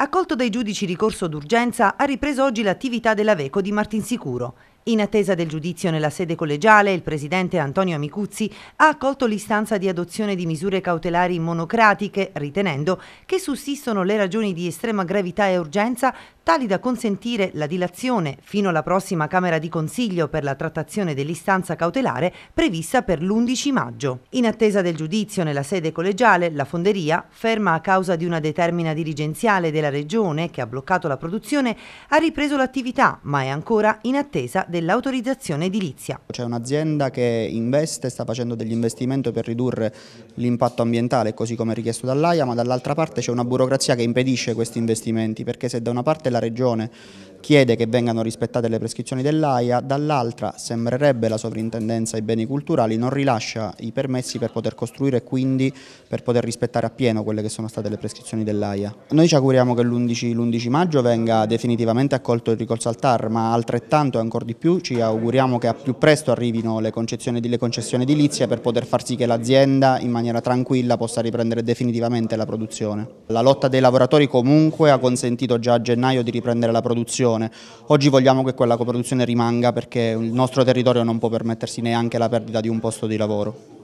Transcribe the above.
Accolto dai giudici ricorso d'urgenza, ha ripreso oggi l'attività della Veco di Martinsicuro. In attesa del giudizio nella sede collegiale, il presidente Antonio Amicuzzi ha accolto l'istanza di adozione di misure cautelari monocratiche, ritenendo che sussistono le ragioni di estrema gravità e urgenza tali da consentire la dilazione fino alla prossima Camera di Consiglio per la trattazione dell'istanza cautelare prevista per l'11 maggio. In attesa del giudizio nella sede collegiale, la fonderia, ferma a causa di una determina dirigenziale della Regione che ha bloccato la produzione, ha ripreso l'attività, ma è ancora in attesa del dell'autorizzazione edilizia. C'è un'azienda che investe, sta facendo degli investimenti per ridurre l'impatto ambientale, così come richiesto dall'AIA, ma dall'altra parte c'è una burocrazia che impedisce questi investimenti, perché se da una parte la Regione chiede che vengano rispettate le prescrizioni dell'AIA, dall'altra sembrerebbe la sovrintendenza ai beni culturali non rilascia i permessi per poter costruire e quindi per poter rispettare appieno quelle che sono state le prescrizioni dell'AIA. Noi ci auguriamo che l'11 maggio venga definitivamente accolto il ricorso al TAR, ma altrettanto e ancora di più ci auguriamo che a più presto arrivino le concessioni, le concessioni edilizia per poter far sì che l'azienda in maniera tranquilla possa riprendere definitivamente la produzione. La lotta dei lavoratori comunque ha consentito già a gennaio di riprendere la produzione coproduzione. Oggi vogliamo che quella coproduzione rimanga perché il nostro territorio non può permettersi neanche la perdita di un posto di lavoro.